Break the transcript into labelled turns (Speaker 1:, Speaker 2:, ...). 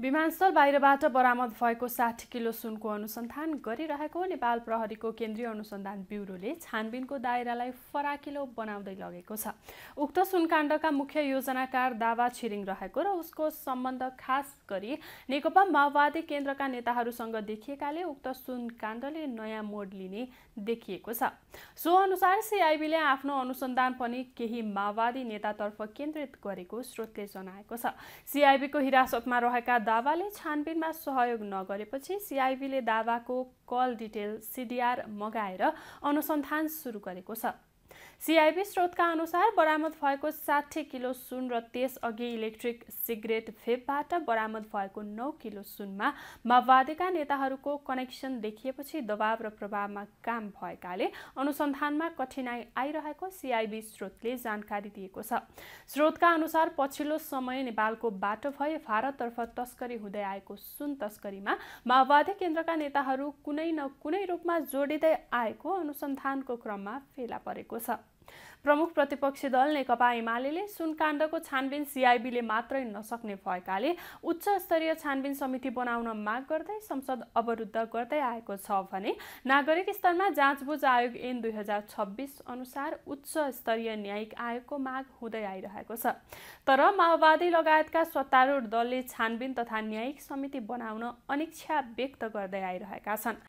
Speaker 1: विमानस्थल बाहिरबाट बरामद भएको साठी किलो सुनको अनुसन्धान गरिरहेको नेपाल प्रहरीको केन्द्रीय अनुसन्धान ब्युरोले छानबिनको दायरालाई फराकिलो बनाउँदै लगेको छ उक्त सुनकाण्डका मुख्य योजनाकार दावा छिरिङ रहेको र उसको सम्बन्ध खास गरी नेकपा माओवादी केन्द्रका नेताहरूसँग देखिएकाले उक्त सुनकाण्डले नयाँ मोड लिने देखिएको छ सो अनुसार सिआइबीले आफ्नो अनुसन्धान पनि केही माओवादी नेतातर्फ केन्द्रित गरेको स्रोतले जनाएको छ सिआइबीको हिरासतमा रहेका दावाले छानबिनमा सहयोग नगरेपछि सिआइबीले दावाको कल डिटेल सिडिआर मगाएर अनुसन्धान सुरु गरेको छ सिआइबी स्रोतका अनुसार बरामद भएको साठी किलो सुन र त्यसअघि इलेक्ट्रिक सिगरेट फेपबाट बरामद भएको नौ किलो सुनमा माओवादीका नेताहरूको कनेक्सन देखिएपछि दबाव र प्रभावमा काम भएकाले अनुसन्धानमा कठिनाई आइरहेको सिआइबी स्रोतले जानकारी दिएको छ स्रोतका अनुसार पछिल्लो समय नेपालको बाटो भए भारततर्फ तस्करी हुँदै आएको सुन तस्करीमा माओवादी केन्द्रका नेताहरू कुनै न कुनै रूपमा जोडिँदै आएको अनुसन्धानको क्रममा फेला परेको छ प्रमुख प्रतिपक्षी दल नेकपा एमाले सुनकाण्डको छानबिन सिआइबीले मात्रै नसक्ने भएकाले उच्च स्तरीय छानबिन समिति बनाउन माग गर्दै संसद अवरुद्ध गर्दै आएको छ भने नागरिक स्तरमा जाँचबुझ आयोग एन दुई हजार छब्बिस अनुसार उच्च स्तरीय न्यायिक आयोगको माग हुँदै आइरहेको छ तर माओवादी लगायतका सत्तारूढ दलले छानबिन तथा न्यायिक समिति बनाउन अनिच्छा व्यक्त गर्दै आइरहेका छन्